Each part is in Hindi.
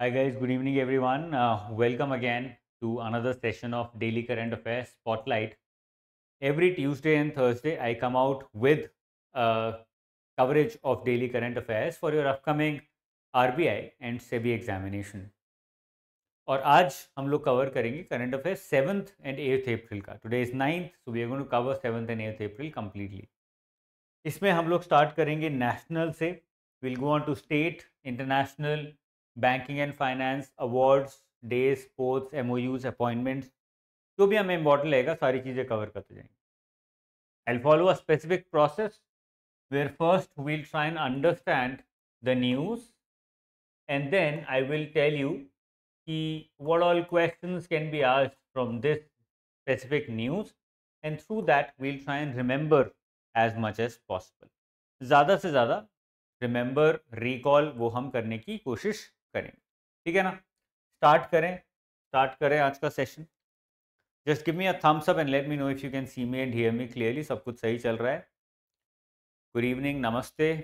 Hi guys, good evening everyone. Uh, welcome again to another session of Daily Current Affairs Spotlight. Every Tuesday and Thursday, I come out with uh, coverage of Daily Current Affairs for your upcoming RBI and SEBI examination. और आज हम लोग कवर करेंगे current affair seventh and April. अप्रैल का today is ninth so we are going to cover seventh and eighth April completely इसमें हम लोग स्टार्ट करेंगे नेशनल से will go on to state international banking and finance awards day sports M O Us appointments जो भी हमें इम्पोर्टेंट लगेगा सारी चीज़ें कवर करते जाएंगे I follow a specific process where first we'll try and understand the news and then I will tell you कि what all question can be आज from this specific news and through that we'll try and remember as much as possible ज़्यादा से ज़्यादा रिमेंबर रिकॉल वो हम करने की कोशिश करेंगे ठीक है ना स्टार्ट करें स्टार्ट करें आज का session just give me a thumbs up and let me know if you can see me and hear me clearly सब कुछ सही चल रहा है गुड इवनिंग नमस्ते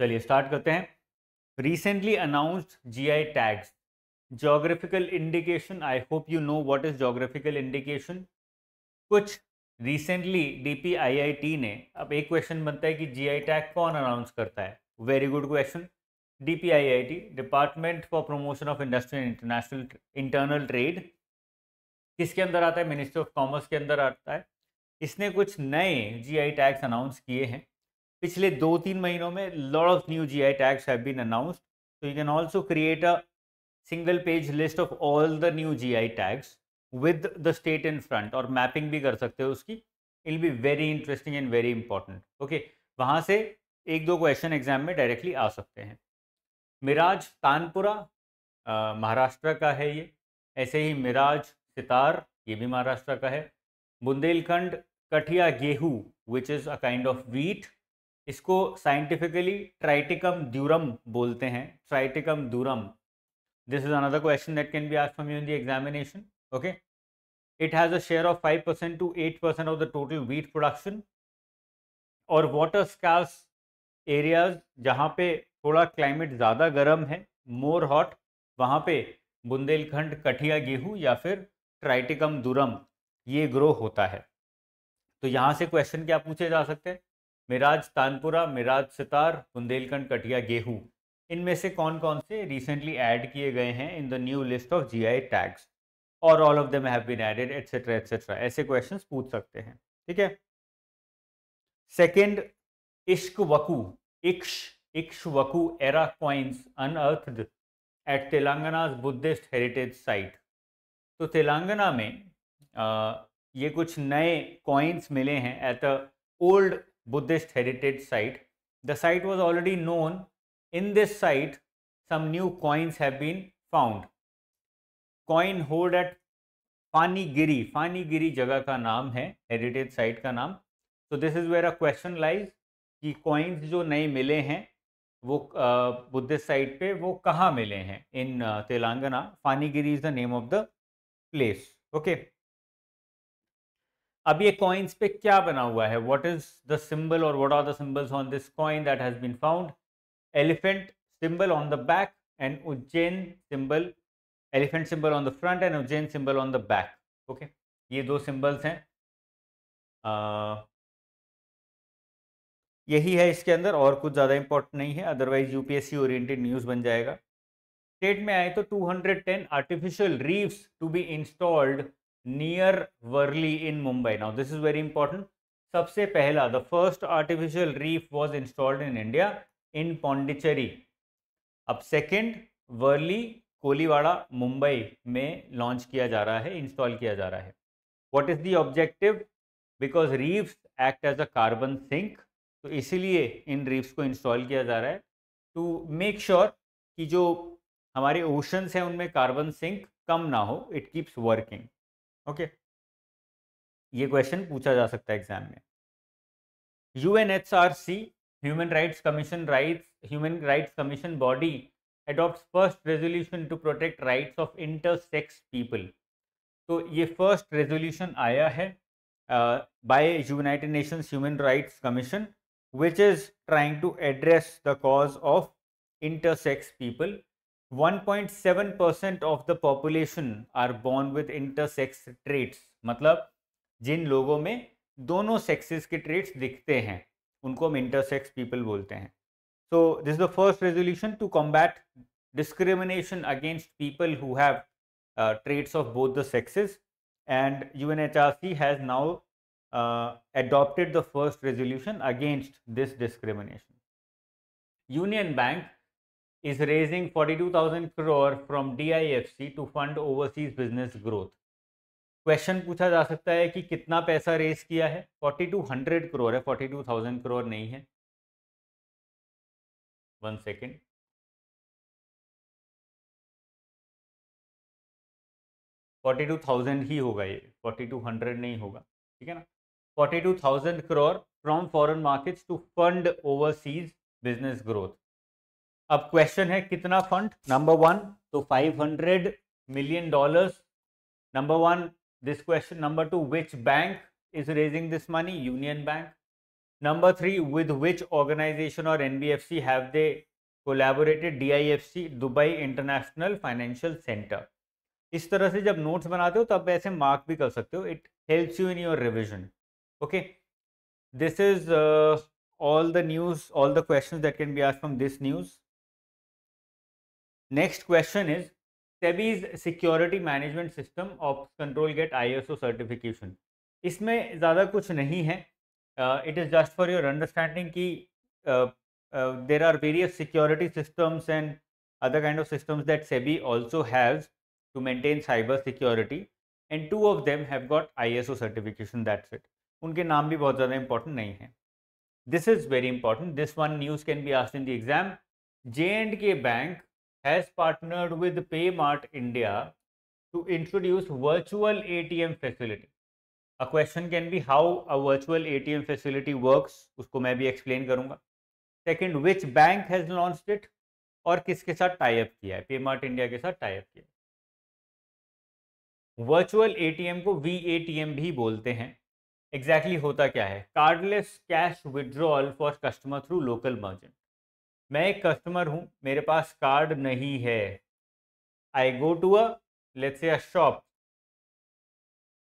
चलिए स्टार्ट करते हैं recently announced GI tags geographical indication I hope you know what is geographical indication कुछ रिसेंटली डीपीआईआईटी ने अब एक क्वेश्चन बनता है कि जीआई टैग कौन अनाउंस करता है very good question DPIIT department for promotion of industry and international internal trade किसके अंदर आता है मिनिस्ट्री ऑफ कॉमर्स के अंदर आता है इसने कुछ नए आई टैग्स अनाउंस किए हैं पिछले दो तीन महीनों में lot of new I tags have been announced so you can also create a single page list of all the new G I tags with the state in front और मैपिंग भी कर सकते हो उसकी it'll be very interesting and very important okay वहाँ से एक दो क्वेश्चन एग्जाम में डायरेक्टली आ सकते हैं मिराज तानपुरा महाराष्ट्र का है ये ऐसे ही मिराज सितार ये भी महाराष्ट्र का है बुंदेलखंड कठिया गेहूँ which is a kind of wheat इसको साइंटिफिकली ट्राइटिकम दूरम बोलते हैं Triticum durum This is another question that can be asked from you in the examination. Okay. It has a share of 5% to 8% of the total wheat production और वाटर स्कार्स एरियाज जहाँ पे थोड़ा क्लाइमेट ज़्यादा गर्म है मोर हॉट वहाँ पे बुंदेलखंड कठिया गेहूँ या फिर ट्राइटिकम दुरम ये ग्रो होता है तो यहाँ से क्वेश्चन क्या पूछे जा सकते हैं मिराज तानपुरा मिराज सितार बुंदेलखंड कटिया गेहूँ इनमें से कौन कौन से रिसेंटली ऐड किए गए हैं in the new list of G I tags और all of them have been added etcetera etcetera ऐसे क्वेश्चन पूछ सकते हैं ठीक है सेकेंड इश्क वकू इक्श Ikshvaku era coins unearthed at Telangana Buddhist heritage site तो तेलंगाना में आ, ये कुछ नए कॉइन्स मिले हैं at the old Buddhist heritage site the site was already known In this site, some new coins have been found. Coin hoard at Panigiri. Panigiri जगह का नाम है हेरिटेज साइट का नाम तो this is where a question lies कि कॉइन्स जो नए मिले हैं वो बुद्धिस्ट साइट पे वो कहाँ मिले हैं in Telangana Phanigiri is the name of the place okay अब ये कॉइन्स पे क्या बना हुआ है वॉट इज द सिंबल और what are the symbols on this coin that has been found elephant symbol on the back and Ujjain symbol, elephant symbol on the front and Ujjain symbol on the back. Okay, ये दो symbols हैं. यही है इसके अंदर और कुछ ज़्यादा इंपॉर्टेंट नहीं है अदरवाइज यूपीएससी ओरिएंटेड न्यूज़ बन जाएगा स्टेट में आए तो 210 artificial reefs to be installed near Worli in Mumbai now this is very important सबसे पहला the first artificial reef was installed in India in Pondicherry. अब सेकंड वर्ली कोलीवाड़ा मुंबई में लॉन्च किया जा रहा है इंस्टॉल किया जा रहा है what is the objective because reefs act as a carbon sink तो इसीलिए इन रीफ्स को इंस्टॉल किया जा रहा है टू मेक श्योर कि जो हमारे ओशंस हैं उनमें कार्बन सिंक कम ना हो इट कीप्स वर्किंग ओके ये क्वेश्चन पूछा जा सकता है एग्जाम में U N H R C human rights commission right human rights commission body adopt first resolution to protect rights of intersex people तो ये फर्स्ट रेजोल्यूशन आया है by United Nations human rights commission which is trying to address the cause of intersex people 1.7 percent of the population are born with intersex traits मतलब जिन लोगों में दोनों सेक्सेस के ट्रेट्स दिखते हैं उनको हम इंटरसेक्स पीपल बोलते हैं so this the first resolution to combat discrimination against people who have traits of both the sexes and U N H R C has now adopted the first resolution against this discrimination Union Bank is raising forty two thousand is from D I F C to fund overseas business growth question पूछा जा सकता है कि कितना पैसा रेस किया है फोर्टी टू हंड्रेड करोड़ है फोर्टी टू थाउजेंड करोड़ नहीं है one second forty two thousand ही होगा ये फोर्टी टू हंड्रेड नहीं होगा ठीक है ना forty two thousand crore from foreign markets to fund overseas business growth अब क्वेश्चन है कितना फंड नंबर वन तो five hundred million dollars number one This question number two, which bank is raising this money? Union Bank. Number three, with which organization or NBFC have they collaborated? DIFC, Dubai International Financial Center. इस तरह से जब नोट्स बनाते हो तो आप ऐसे मार्क भी कर सकते हो it helps you in your okay this is all the news, all the questions that can be asked from this news. Next question is SEBI's security management system of control gets I S O certification इसमें ज़्यादा कुछ नहीं है it is just for your understanding की there are various security systems and other kind of systems that SEBI also has to maintain cyber security and two of them have got I S O certification that's it उनके नाम भी बहुत ज़्यादा इंपॉर्टेंट नहीं है this is very important this one news can be asked in the exam J and K bank has partnered with Paymart India to introduce virtual ATM facility. A question can be how a virtual ATM facility works. usko main bhi explain karunga Second, which bank has launched it? aur kiske sath tie up kiya hai paymart india ke sath tie up kiya virtual ATM को वी एटीएम भी बोलते हैं एग्जैक्टली exactly होता क्या है cardless cash withdrawal for customer through local merchant मैं एक कस्टमर हूँ मेरे पास कार्ड नहीं है आई गो टू अट से अ शॉप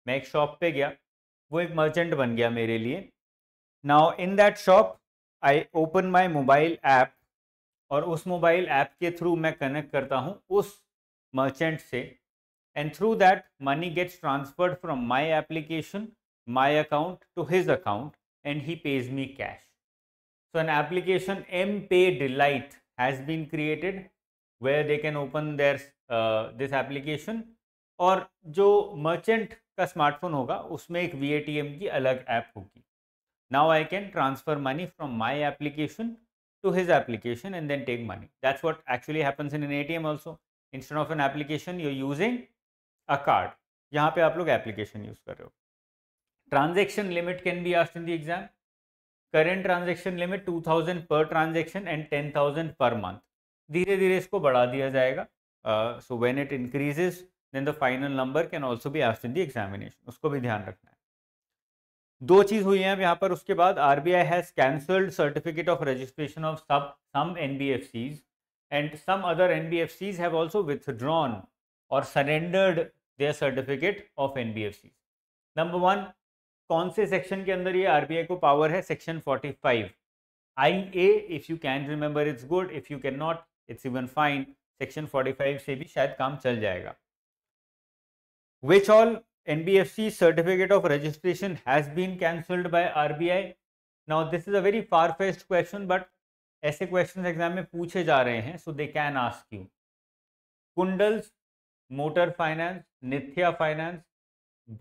मैं एक शॉप पे गया वो एक मर्चेंट बन गया मेरे लिए now in that shop I open my mobile app और उस मोबाइल ऐप के थ्रू मैं कनेक्ट करता हूँ उस मर्चेंट से and through that money gets transferred from my application my account to his account and he pays me cash So an application MPay Delight has been created where they can open their uh, this application or जो merchant का smartphone होगा उसमें एक वी की अलग app होगी now I can transfer money from my application to his application and then take money. That's what actually happens in an ATM also. Instead of an application, you're using a card. you पे आप लोग application use कर Transaction limit can be asked in the exam. Current transaction limit two thousand per transaction and ten thousand per month धीरे धीरे इसको बढ़ा दिया जाएगा so when it increases then the final number can also भी आस्ट इन दी एग्जामिनेशन उसको भी ध्यान रखना है दो चीज हुई है अब यहाँ पर उसके बाद R B I has cancelled certificate of registration of सब some N B F Cs and some other N B F Cs have also withdrawn और surrendered N B F NBFCs. Number one कौन से सेक्शन के अंदर ये आरबीआई को पावर है section forty five I A if you can remember it's good if you can not it's even fine section forty five से भी शायद काम चल जाएगा which all NBFC certificate of registration has been cancelled by R B I now this is a very far fetched question but ऐसे क्वेश्चन एग्जाम में पूछे जा रहे हैं so they can ask you Kundles motor finance निथिया finance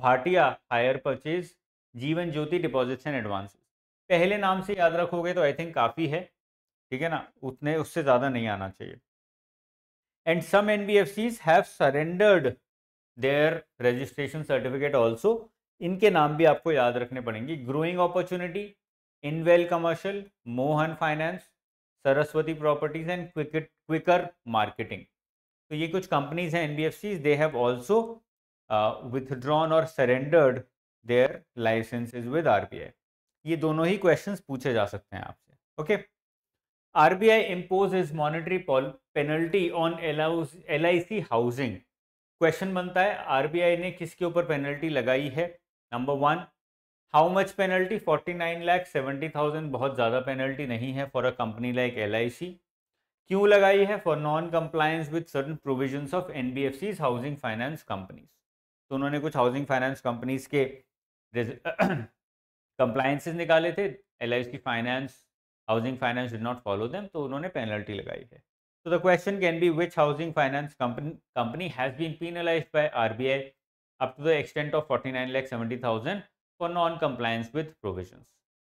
Bhatia hire purchase Jeevan Jyoti deposits and advances पहले नाम से याद रखोगे तो आई थिंक काफ़ी है ठीक है ना उतने उससे ज़्यादा नहीं आना चाहिए and some N B F Cs have surrendered their registration certificate also इनके नाम भी आपको याद रखने पड़ेंगे growing opportunity Inwell commercial Mohan finance Saraswati properties and quick quicker marketing तो ये कुछ कंपनीज हैं N B F Cs they have also withdrawn और surrendered their licences with RBI ये दोनों ही क्वेश्चन पूछे जा सकते हैं आपसे okay R B I imposes monetary penalty on L I C housing question बनता है आर बी आई ने किसके ऊपर पेनल्टी लगाई है number one how much penalty forty nine lakh seventy thousand बहुत ज़्यादा पेनल्टी नहीं है for a company like L I C क्यों लगाई है for non compliance with certain provision of N B F Cs housing finance companies तो उन्होंने कुछ हाउसिंग फाइनेंस कंपनीज के कंप्लायंसेज निकाले थे एल आई की finance housing finance did not follow them तो उन्होंने पेनल्टी लगाई है तो the question can be which housing finance company has been penalised by R B I up to the extent of forty nine lakh seventy thousand for non compliance with provision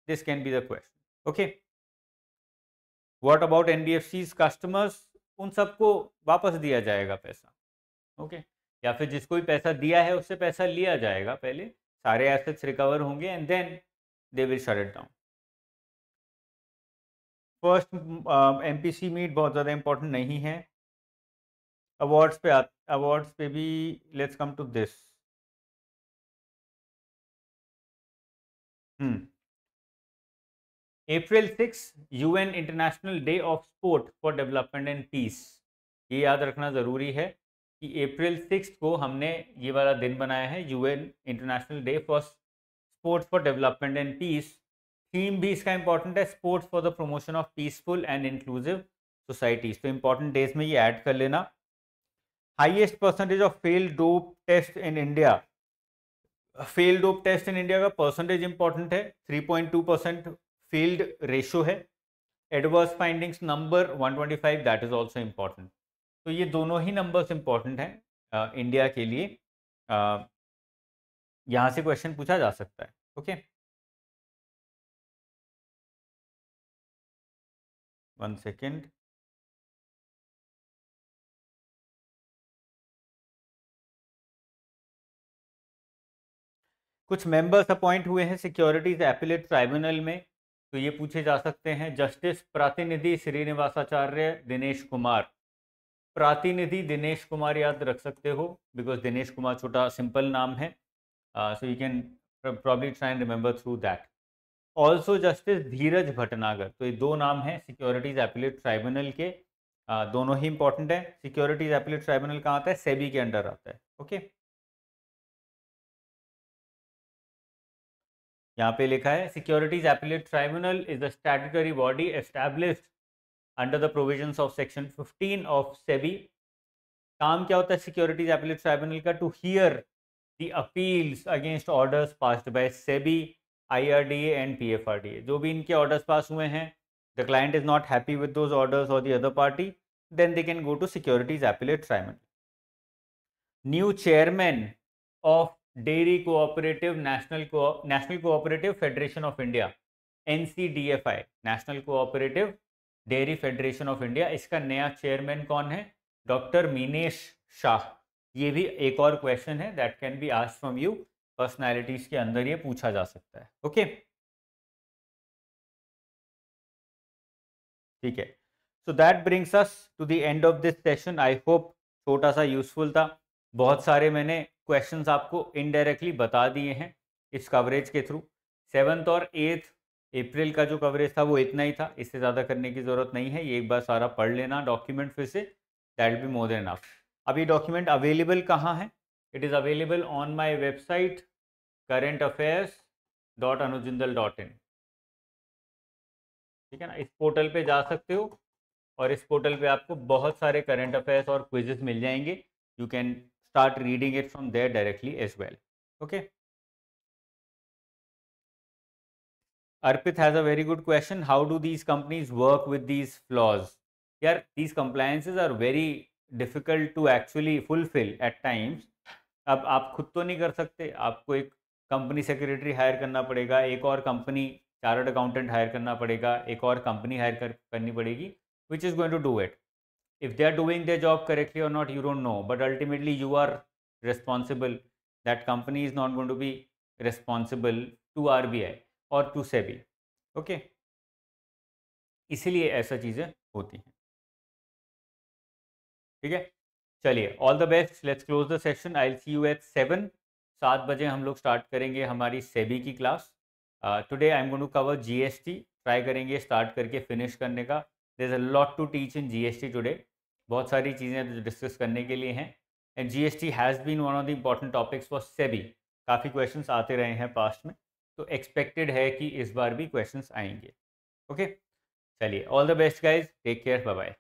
this can be the question okay what about N B F Cs customers उन सबको वापस दिया जाएगा पैसा ओके okay? या फिर जिसको भी पैसा दिया है उससे पैसा लिया जाएगा पहले सारे एसेट्स रिकवर होंगे and then they will shut it down first M P C meet बहुत ज़्यादा इम्पोर्टेंट नहीं है अवार्ड्स पे अवार्ड्स पे भी let's come to this April six UN international day of sport for development and peace ये याद रखना ज़रूरी है कि अप्रैल सिक्स को हमने ये वाला दिन बनाया है UN international day for sports for development and peace theme भी इसका इंपॉर्टेंट है sports for the promotion of peaceful and inclusive societies तो इंपॉर्टेंट डेज में ये ऐड कर लेना highest percentage of fail dope test in India fail dope test in India का परसेंटेज इंपॉर्टेंट है three point two percent field ratio है adverse findings number one twenty five that is also important तो ये दोनों ही नंबर्स इम्पॉर्टेंट हैं इंडिया के लिए यहाँ से क्वेश्चन पूछा जा सकता है ओके वन सेकेंड कुछ मेंबर्स अपॉइंट हुए हैं सिक्योरिटीज एपिलेट ट्राइब्यूनल में तो ये पूछे जा सकते हैं जस्टिस प्रतिनिधि श्रीनिवासाचार्य दिनेश कुमार प्रातिनिधि दिनेश कुमार याद रख सकते हो बिकॉज दिनेश कुमार छोटा सिंपल नाम है so you can probably try and remember through that also justice Dheeraj Bhatnagar तो ये दो नाम हैं सिक्योरिटीज एपिलेट ट्राइब्यूनल के आ, uh, दोनों ही इंपॉर्टेंट है सिक्योरिटीज एपिलेट ट्राइब्यूनल कहाँ आता है सेबी के अंडर आता है ओके okay? यहाँ पे लिखा है securities appellate tribunal is the statutory body established under the provisions of section 15 of SEBI काम क्या होता है सिक्योरिटीज एपिलेट ट्राइब्यूनल का to hear the appeals against orders passed by SEBI IRDA and PFRDA जो भी इनके ऑर्डर्स पास हुए हैं the client is not happy with those orders और the other party then they can go to securities appellate tribunal new chairman of dairy cooperative national national cooperative federation of India N C D F I national cooperative dairy federation of India इसका नया चेयरमैन कौन है डॉक्टर मीनेश शाह ये भी एक और क्वेश्चन है that can be asked from you personalities के अंदर ये पूछा जा सकता है ओके ठीक है so that brings us to the end of this session I hope छोटा सा यूजफुल था बहुत सारे मैंने क्वेश्चंस आपको इनडायरेक्टली बता दिए हैं इस कवरेज के थ्रू सेवन्थ और एथ अप्रैल का जो कवरेज था वो इतना ही था इससे ज़्यादा करने की ज़रूरत नहीं है ये एक बार सारा पढ़ लेना डॉक्यूमेंट फिर से that be more than enough अब ये डॉक्यूमेंट अवेलेबल कहाँ है it is available on my website current affairs dot anujjindal dot in ठीक है ना इस पोर्टल पे जा सकते हो और इस पोर्टल पे आपको बहुत सारे करेंट अफेयर्स और क्विजेस मिल जाएंगे you can start reading it from there directly as well okay Arpit has a very good question. How do these companies work with these flaws? Here, these compliances are very difficult to actually fulfill at times. अब आप खुद तो नहीं कर सकते आपको एक कंपनी सेक्रेटरी हायर करना पड़ेगा एक a company chartered accountant hire करना Which is going to do it? if they are doing their job correctly or not you don't know but ultimately you are responsible that company is not going to be responsible to rbi और टू सेबी ओके इसीलिए ऐसा चीज़ें होती हैं ठीक है चलिए all the best let's close the session I see you at seven सात बजे हम लोग स्टार्ट करेंगे हमारी सेबी की class today I am going to cover GST try करेंगे स्टार्ट करके फिनिश करने का there is a lot to teach in GST today बहुत सारी चीज़ें डिस्कस तो करने के लिए हैं and GST has been one of the important topics for SEBI काफ़ी क्वेश्चंस आते रहे हैं पास्ट में तो एक्सपेक्टेड है कि इस बार भी क्वेश्चंस आएंगे ओके चलिए all the best guys take care bye bye